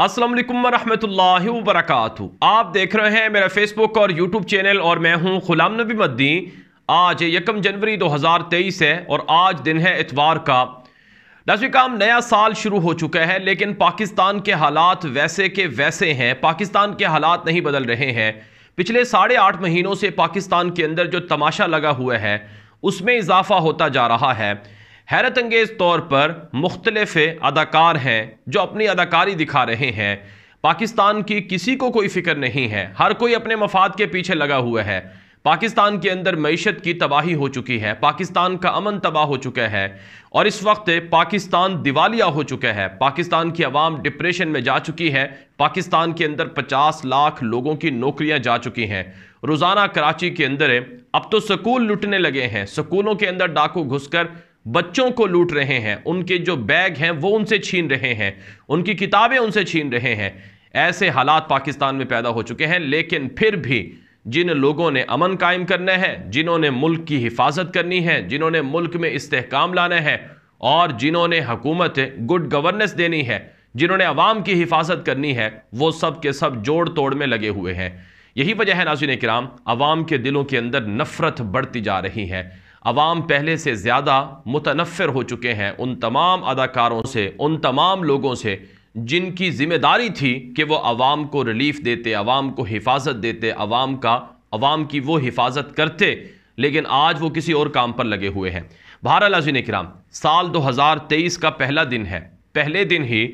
असलम वरम्ह वरक आप देख रहे हैं मेरा फेसबुक और यूट्यूब चैनल और मैं हूं गुलाम नबी मद्दी आज यकम जनवरी 2023 है और आज दिन है इतवार का नाजिक काम नया साल शुरू हो चुका है लेकिन पाकिस्तान के हालात वैसे के वैसे हैं पाकिस्तान के हालात नहीं बदल रहे हैं पिछले साढ़े आठ महीनों से पाकिस्तान के अंदर जो तमाशा लगा हुआ है उसमें इजाफा होता जा रहा है हैरत अंगेज़ तौर पर मुख्तलफ अदाकार हैं जो अपनी अदाकारी दिखा रहे हैं पाकिस्तान की किसी को कोई फिक्र नहीं है हर कोई अपने मफाद के पीछे लगा हुआ है पाकिस्तान के अंदर मीशत की तबाही हो चुकी है पाकिस्तान का अमन तबाह हो चुका है और इस वक्त पाकिस्तान दिवालिया हो चुका है पाकिस्तान की आवाम डिप्रेशन में जा चुकी है पाकिस्तान के अंदर 50 लाख लोगों की नौकरियां जा चुकी हैं रोज़ाना कराची के अंदर अब तो स्कूल लुटने लगे हैं स्कूलों के अंदर डाकू घुसकर बच्चों को लूट रहे हैं उनके जो बैग हैं वो उनसे छीन रहे हैं उनकी किताबें उनसे छीन रहे हैं ऐसे हालात पाकिस्तान में पैदा हो चुके हैं लेकिन फिर भी जिन लोगों ने अमन कायम करना है जिन्होंने मुल्क की हिफाजत करनी है जिन्होंने मुल्क में इस्तेकाम लाना है और जिन्होंने हुकूमत गुड गवर्नेंस देनी है जिन्होंने अवाम की हिफाजत करनी है वो सब के सब जोड़ तोड़ में लगे हुए हैं यही वजह है नाजिन कराम अवाम के दिलों के अंदर नफरत बढ़ती जा रही है अवाम पहले से ज़्यादा मुतनफ़िर हो चुके हैं उन तमाम अदाकारों से उन तमाम लोगों से जिनकी ज़िम्मेदारी थी कि वो आवाम को रिलीफ़ देते आवाम को हिफाजत देते आवाम का अवाम की वो हिफाजत करते लेकिन आज वो किसी और काम पर लगे हुए हैं बहरहाल अजीन कराम साल 2023 का पहला दिन है पहले दिन ही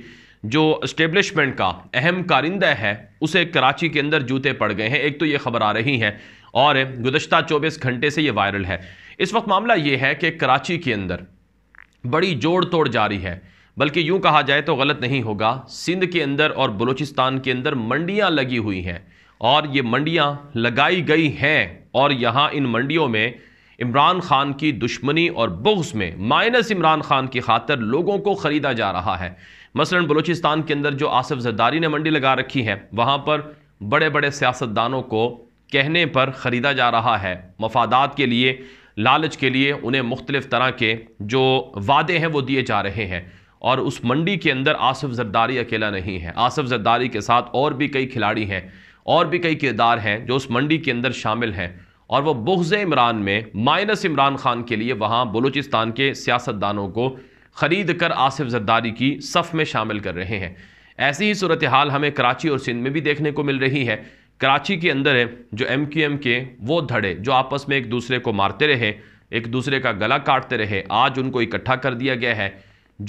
जो इस्टेब्लिशमेंट का अहम कारिंदा है उसे कराची के अंदर जूते पड़ गए हैं एक तो ये खबर आ रही है और गुजशत चौबीस घंटे से ये वायरल है इस वक्त मामला ये है कि कराची के अंदर बड़ी जोड़ तोड़ जारी है बल्कि यूं कहा जाए तो गलत नहीं होगा सिंध के अंदर और बलूचिस्तान के अंदर मंडियाँ लगी हुई हैं और ये मंडियाँ लगाई गई हैं और यहाँ इन मंडियों में इमरान खान की दुश्मनी और बुग्स में माइनस इमरान खान की खातर लोगों को ख़रीदा जा रहा है मसलन बलूचिस्तान के अंदर जो आसफ जरदारी ने मंडी लगा रखी है वहाँ पर बड़े बड़े सियासतदानों को कहने पर ख़रीदा जा रहा है मफादात के लिए लालच के लिए उन्हें मुख्तलिफ़ तरह के जो वादे हैं वो दिए जा रहे हैं और उस मंडी के अंदर आसफ़ जरदारी अकेला नहीं है आसफ़ जरदारी के साथ और भी कई खिलाड़ी हैं और भी कई किरदार हैं जो उस मंडी के अंदर शामिल हैं और वह बुहज़ इमरान में माइनस इमरान खान के लिए वहाँ बलूचिस्तान के सियासतदानों को ख़रीद कर आसफ़ जरदारी की सफ़ में शामिल कर रहे हैं ऐसी ही सूरत हाल हमें कराची और सिंध में भी देखने को मिल रही है कराची के अंदर है जो एम क्यू एम के वो धड़े जो आपस में एक दूसरे को मारते रहे एक दूसरे का गला काटते रहे आज उनको इकट्ठा कर दिया गया है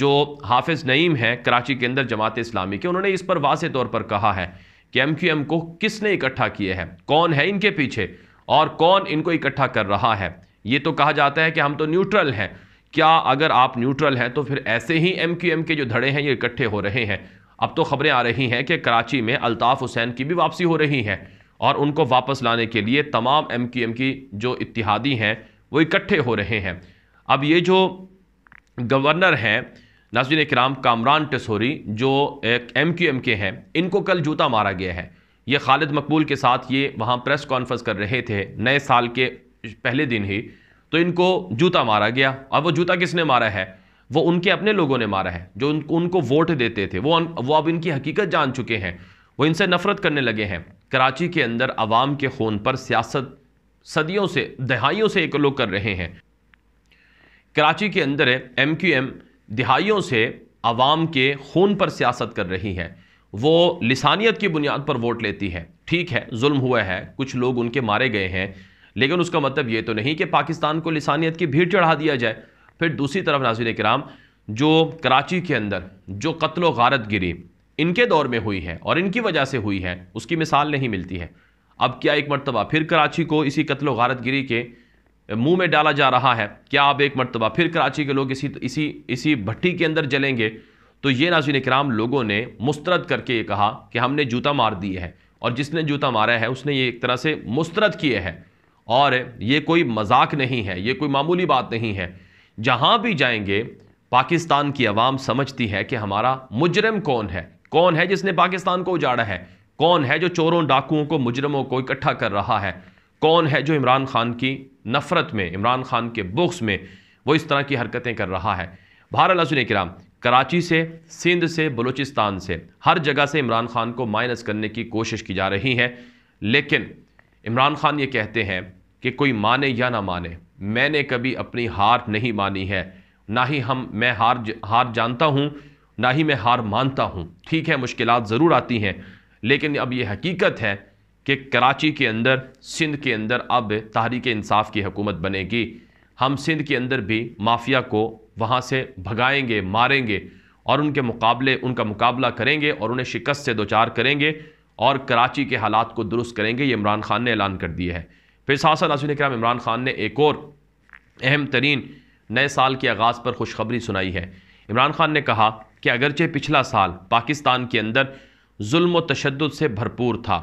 जो हाफिज़ नईम है कराची के अंदर जमात इस्लामी के उन्होंने इस पर वाज तौर पर कहा है कि एम क्यू एम को किसने इकट्ठा किए हैं कौन है इनके पीछे और कौन इनको इकट्ठा कर रहा है ये तो कहा जाता है कि हम तो न्यूट्रल हैं क्या अगर आप न्यूट्रल हैं तो फिर ऐसे ही एम क्यू एम के जो धड़े हैं ये इकट्ठे हो रहे हैं अब तो खबरें आ रही हैं कि कराची में अल्ताफ़ हुसैन की भी वापसी हो रही है और उनको वापस लाने के लिए तमाम एम क्यू एम की जो इतिहादी हैं वो इकट्ठे हो रहे हैं अब ये जो गवर्नर हैं नाजिन कराम कामरान टसोरी जो एक एम क्यू एम के हैं इनको कल जूता मारा गया है ये खालिद मकबूल के साथ ये वहाँ प्रेस कॉन्फ्रेंस कर रहे थे नए साल के पहले दिन ही तो इनको जूता मारा गया और वो जूता किसने मारा है वो उनके अपने लोगों ने मारा है जो उन, उनको वोट देते थे वो वो अब इनकी हकीकत जान चुके हैं वो इनसे नफरत करने लगे हैं कराची के अंदर आवाम के खून पर सियासत सदियों से दहाइयों से एक लोग कर रहे हैं कराची के अंदर एम क्यू एम दहाइयों से आवाम के खून पर सियासत कर रही है वो लिसानियत की बुनियाद पर वोट लेती है ठीक है जुल्म हुआ है कुछ लोग उनके मारे गए हैं लेकिन उसका मतलब ये तो नहीं कि पाकिस्तान को लिसानियत की भीड़ चढ़ा दिया जाए फिर दूसरी तरफ नाजिर कराम जो कराची के अंदर जो कत्ल गारत गिरी इनके दौर में हुई है और इनकी वजह से हुई है उसकी मिसाल नहीं मिलती है अब क्या एक मरतबा फिर कराची को इसी कत्ल गारत गिरी के मुंह में डाला जा रहा है क्या अब एक मरतबा फिर कराची के लोग इसी इसी इसी भट्टी के अंदर जलेंगे तो ये नाजिन कराम लोगों ने मुस्तरद करके ये कहा कि हमने जूता मार दिए है और जिसने जूता मारा है उसने ये एक तरह से मुस्तरद किए हैं और ये कोई मजाक नहीं है ये कोई मामूली बात नहीं है जहां भी जाएंगे पाकिस्तान की आवाम समझती है कि हमारा मुजरम कौन है कौन है जिसने पाकिस्तान को उजाड़ा है कौन है जो चोरों डाकुओं को मुजरमों को इकट्ठा कर रहा है कौन है जो इमरान खान की नफरत में इमरान खान के बुक्स में वो इस तरह की हरकतें कर रहा है भारत सुन कराम कराची से सिंध से बलूचिस्तान से हर जगह से इमरान खान को माइनस करने की कोशिश की जा रही है लेकिन इमरान खान ये कहते हैं कि कोई माने या ना माने मैंने कभी अपनी हार नहीं मानी है ना ही हम मैं हार हार जानता हूँ ना ही मैं हार मानता हूँ ठीक है मुश्किल ज़रूर आती हैं लेकिन अब ये हकीकत है कि कराची के अंदर सिंध के अंदर अब तहरीक इंसाफ की हुकूमत बनेगी हम सिंध के अंदर भी माफिया को वहाँ से भगाएंगे मारेंगे और उनके मुकाबले उनका मुकाबला करेंगे और उन्हें शिकस्त से दो चार करेंगे और कराची के हालात को दुरुस्त करेंगे ये इमरान खान ने ऐलान कर दिया है फिर साथ साथ कराम इमरान खान ने एक और अहम तरीन नए साल के आगाज़ पर खुशखबरी सुनाई है इमरान खान ने कहा कि अगरचे पिछला साल पाकिस्तान के अंदर जुल्म तशद से भरपूर था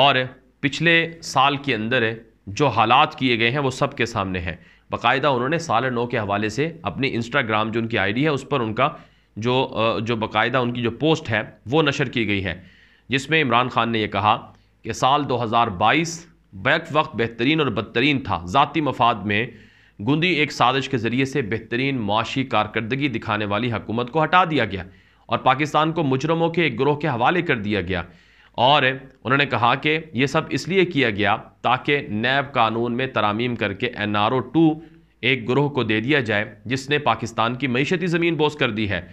और पिछले साल के अंदर जो हालात किए गए हैं वो सब के सामने हैं बाकायदा उन्होंने साल नौ के हवाले से अपनी इंस्टाग्राम जो उनकी आईडी है उस पर उनका जो जो बाकायदा उनकी जो पोस्ट है वो नशर की गई है जिसमें इमरान खान ने यह कहा कि साल 2022 बैक वक्त बेहतरीन और बदतरीन था ज़ाती मफाद में गुंदी एक साजिश के ज़रिए से बेहतरीन मुआशी कारकर्दगी दिखाने वाली हुकूमत को हटा दिया गया और पाकिस्तान को मुजरमों के एक ग्रोह के हवाले कर दिया गया और उन्होंने कहा कि यह सब इसलिए किया गया ताकि नैब कानून में तरामीम करके एन आर ओ टू एक ग्रोह को दे दिया जाए जिसने पाकिस्तान की मीशती ज़मीन बोस कर दी है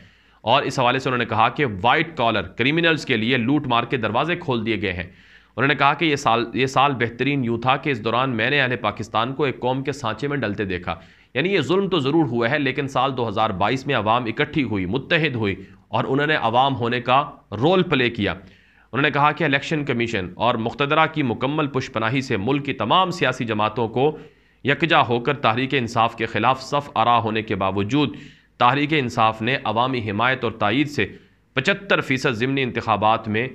और इस हवाले से उन्होंने कहा कि वाइट कॉलर क्रिमिनल्स के लिए लूट मार के दरवाजे खोल दिए गए हैं उन्होंने कहा कि ये साल ये साल बेहतरीन यूँ था कि इस दौरान मैंने अहले पाकिस्तान को एक कौम के सांचे में डलते देखा यानी ये जुल्म तो ज़रूर हुआ है लेकिन साल 2022 में आवाम इकट्ठी हुई मुतहद हुई और उन्होंने आवाम होने का रोल प्ले किया उन्होंने कहा कि इलेक्शन कमीशन और मुख्तरा की मुकम्मल पुष्पनाही से मुल्क की तमाम सियासी जमातों को यकजा होकर तहरीक इंसाफ के खिलाफ सफ आरा होने के बावजूद तहरीक इंसाफ ने अवामी हमायत और तइद से पचहत्तर फ़ीसद ज़मनी इंतबात में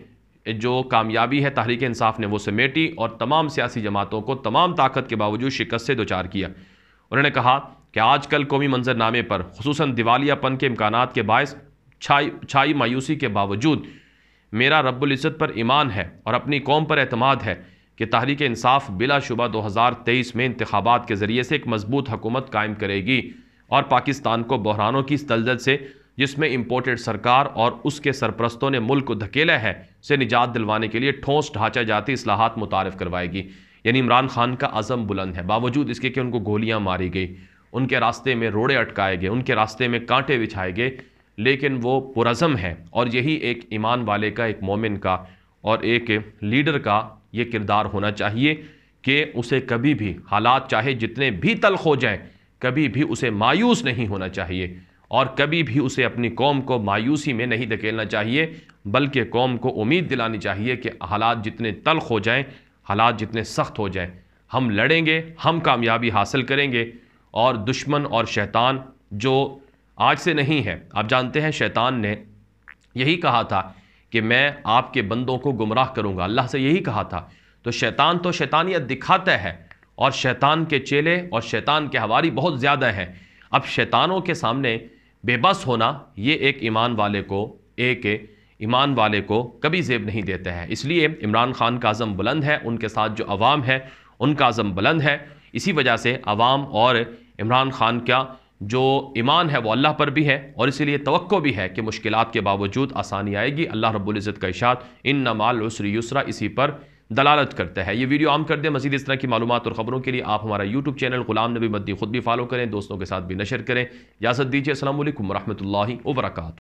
जो कामयाबी है तहरीक इंसाफ ने वो समेटी और तमाम सियासी जमातों को तमाम ताकत के बावजूद शिकस्त से दोचार किया उन्होंने कहा कि आजकल कौमी मंजरनामे पर खसूस दिवालियापन के इम्कान के बायस छाई छाई मायूसी के बावजूद मेरा रबुल्जत पर ईमान है और अपनी कौम पर अतमाद है कि तहरीक इंसाफ शुबा दो हज़ार तेईस में इंतबात के ज़रिए से एक मजबूत हुकूमत कायम करेगी और पाकिस्तान को बहरानों की इस तलजत से जिसमें इंपोर्टेड सरकार और उसके सरपरस्तों ने मुल्क को धकेला है से निजात दिलवाने के लिए ठोस ढांचा जाती असलाहत मुतारफ़ करवाएगी यानी इमरान खान का अज़म बुलंद है बावजूद इसके कि उनको गोलियाँ मारी गई उनके रास्ते में रोड़े अटकाए गए उनके रास्ते में कांटे बिछाए गए लेकिन वो पुरज़म है और यही एक ईमान वाले का एक मोमिन का और एक लीडर का ये किरदार होना चाहिए कि उसे कभी भी हालात चाहे जितने भी तलख हो जाएँ कभी भी उसे मायूस नहीं होना चाहिए और कभी भी उसे अपनी कौम को मायूसी में नहीं धकेलना चाहिए बल्कि कौम को उम्मीद दिलानी चाहिए कि हालात जितने तलख हो जाएँ हालात जितने सख्त हो जाएँ हम लड़ेंगे हम कामयाबी हासिल करेंगे और दुश्मन और शैतान जो आज से नहीं है आप जानते हैं शैतान ने यही कहा था कि मैं आपके बंदों को गुमराह करूंगा अल्लाह से यही कहा था तो शैतान तो शैतानियत दिखाता है और शैतान के चेले और शैतान के हवारी बहुत ज़्यादा हैं अब शैतानों के सामने बेबस होना ये एक ईमान वाले को एक ईमान वाले को कभी जेब नहीं देते हैं इसलिए इमरान खान का आजम बुलंद है उनके साथ जो आवाम है उनका आजम बुलंद है इसी वजह से आवाम और इमरान खान का जो ईमान है वो अल्लाह पर भी है और इसीलिए तो भी है कि मुश्किल के बावजूद आसानी आएगी अल्लाह रब्ज़त का इशात इन नमाल उसरी यूसरा इसी पर दलालत करता है ये वीडियो आम कर दें मजीद इस तरह की मालूम और ख़बरों के लिए आप हमारा यूट्यूब चैनल गुलाम नबी मद्दी खुद भी फॉलो करें दोस्तों के साथ भी नशर करें इजाज़त दीजिए असल वरहमल वर्का